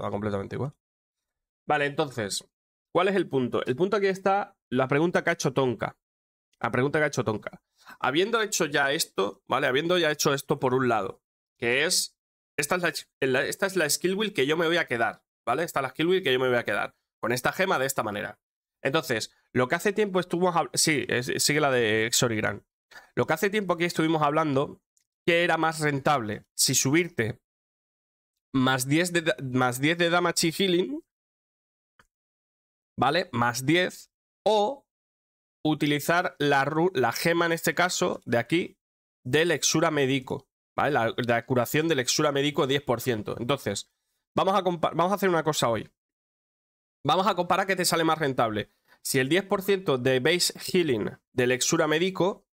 da completamente igual. Vale, entonces, ¿cuál es el punto? El punto aquí está la pregunta que ha hecho Tonka. La pregunta que ha hecho Tonka. Habiendo hecho ya esto, ¿vale? Habiendo ya hecho esto por un lado, que es. Esta es la, esta es la skill wheel que yo me voy a quedar, ¿vale? Esta es la skill wheel que yo me voy a quedar. Con esta gema de esta manera. Entonces, lo que hace tiempo estuvimos hablando. Sí, sigue la de Exorigran. Lo que hace tiempo aquí estuvimos hablando, que era más rentable? Si subirte más 10 de, más 10 de damage y healing, ¿vale? Más 10, o utilizar la, la gema, en este caso, de aquí, de lexura médico, ¿vale? La, curación de lexura médico 10%. Entonces, vamos a, vamos a hacer una cosa hoy. Vamos a comparar qué te sale más rentable. Si el 10% de base healing de lexura médico,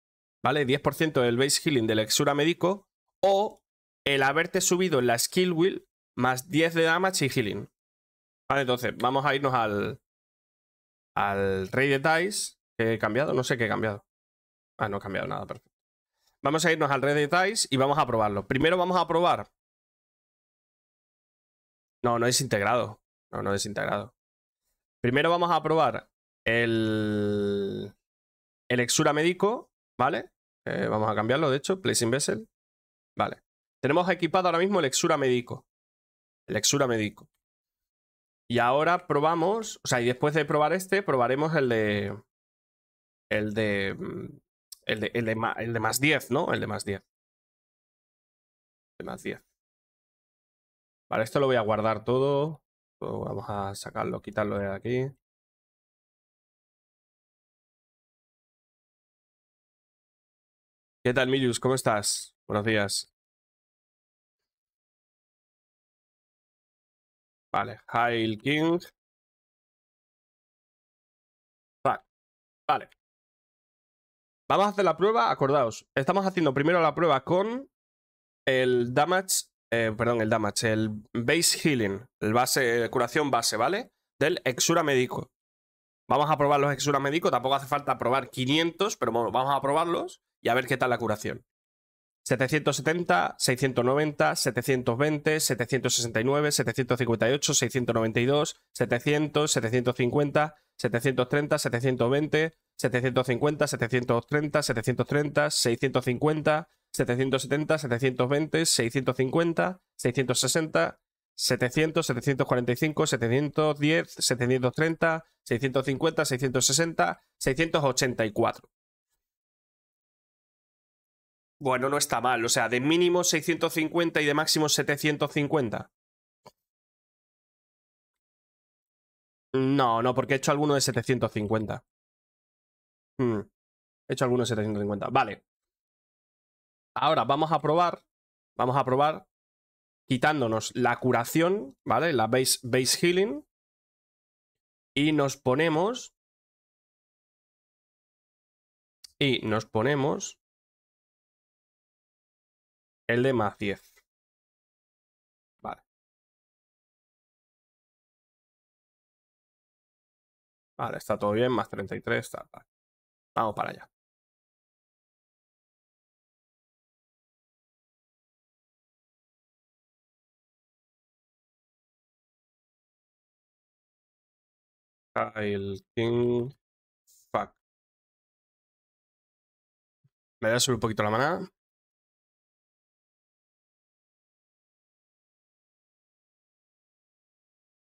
¿vale? 10% del base healing de lexura médico, o el haberte subido la skill wheel más 10 de damage y healing. Vale, entonces, vamos a irnos al. Al rey de TICE. Que he cambiado, no sé qué he cambiado. Ah, no he cambiado nada, perfecto. Vamos a irnos al rey de TICE y vamos a probarlo. Primero vamos a probar. No, no es integrado. No, no es integrado. Primero vamos a probar el. El Exura Médico, ¿vale? Eh, vamos a cambiarlo, de hecho. Placing Vessel. Vale. Tenemos equipado ahora mismo el Exura Médico. Lexura médico. Y ahora probamos, o sea, y después de probar este, probaremos el de. El de. Mm, el de, más 10, ¿no? El de más 10. de más 10. Vale, esto lo voy a guardar todo. Vamos a sacarlo, quitarlo de aquí. ¿Qué tal, Milius? ¿Cómo estás? Buenos días. Vale, Hail King. Vale. Vamos a hacer la prueba, acordaos. Estamos haciendo primero la prueba con el damage, eh, perdón, el damage, el base healing, el base, curación base, ¿vale? Del Exura Médico. Vamos a probar los Exura Médico, tampoco hace falta probar 500, pero bueno, vamos a probarlos y a ver qué tal la curación. 770, 690, 720, 769, 758, 692, 700, 750, 730, 720, 750, 730, 730, 650, 770, 720, 650, 660, 700, 745, 710, 730, 650, 660, 684. Bueno, no está mal. O sea, de mínimo 650 y de máximo 750. No, no, porque he hecho alguno de 750. Hmm, he hecho alguno de 750. Vale. Ahora vamos a probar. Vamos a probar quitándonos la curación, ¿vale? La base healing. Y nos ponemos... Y nos ponemos... El de más 10. Vale. Vale, está todo bien, más 33, está. Vamos para allá. el King Fuck. Me voy a subir un poquito la manada.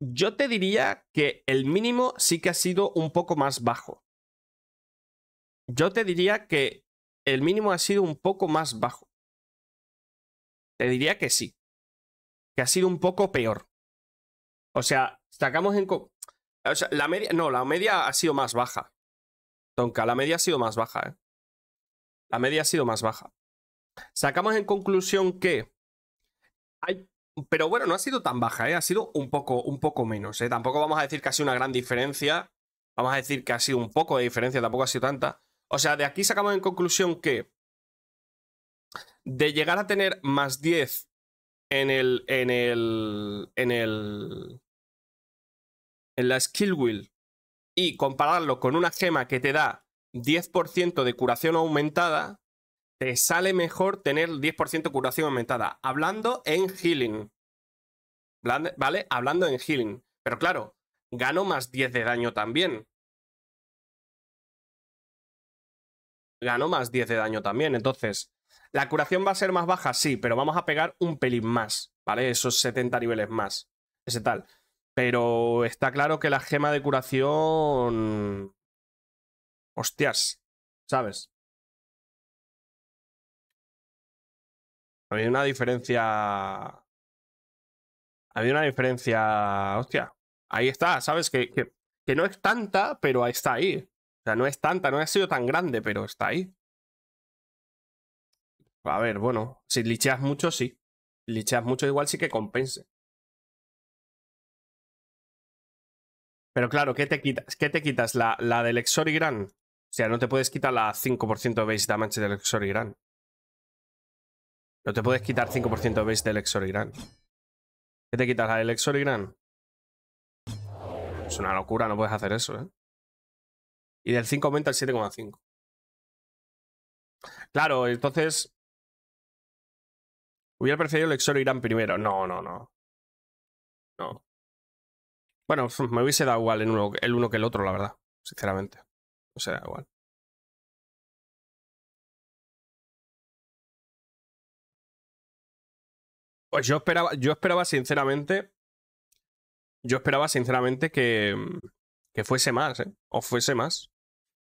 yo te diría que el mínimo sí que ha sido un poco más bajo. Yo te diría que el mínimo ha sido un poco más bajo. Te diría que sí. Que ha sido un poco peor. O sea, sacamos en... O sea, la media... No, la media ha sido más baja. Tonka, la media ha sido más baja, ¿eh? La media ha sido más baja. Sacamos en conclusión que hay pero bueno, no ha sido tan baja, ¿eh? ha sido un poco, un poco menos. ¿eh? Tampoco vamos a decir que ha sido una gran diferencia. Vamos a decir que ha sido un poco de diferencia, tampoco ha sido tanta. O sea, de aquí sacamos en conclusión que de llegar a tener más 10 en el. en el. en el. en la skill wheel y compararlo con una gema que te da 10% de curación aumentada, te sale mejor tener 10% curación aumentada. Hablando en healing. ¿Vale? Hablando en healing. Pero claro, gano más 10 de daño también. Gano más 10 de daño también. Entonces, ¿la curación va a ser más baja? Sí, pero vamos a pegar un pelín más. ¿Vale? Esos 70 niveles más. Ese tal. Pero está claro que la gema de curación... Hostias, ¿sabes? Había una diferencia. Había una diferencia. Hostia. Ahí está, ¿sabes? Que, que, no es tanta, pero está ahí. O sea, no es tanta, no ha sido tan grande, pero está ahí. A ver, bueno, si licheas mucho, sí. licheas mucho, igual sí que compense. Pero claro, ¿qué te quitas? ¿Qué te quitas? ¿La, la del Exorigran? O sea, no te puedes quitar la 5% de base damage del Exorigran. No te puedes quitar 5% de base del Exorigran. ¿Qué te quitas? ¿El Exorigran? Es una locura, no puedes hacer eso, ¿eh? Y del 5 aumenta al 7,5. Claro, entonces... Hubiera preferido el Exorigran primero. No, no, no. No. Bueno, me hubiese dado igual el uno, que el otro, la verdad. Sinceramente. O sea, igual. Pues yo esperaba, yo esperaba sinceramente. Yo esperaba sinceramente que, que fuese más, ¿eh? O fuese más.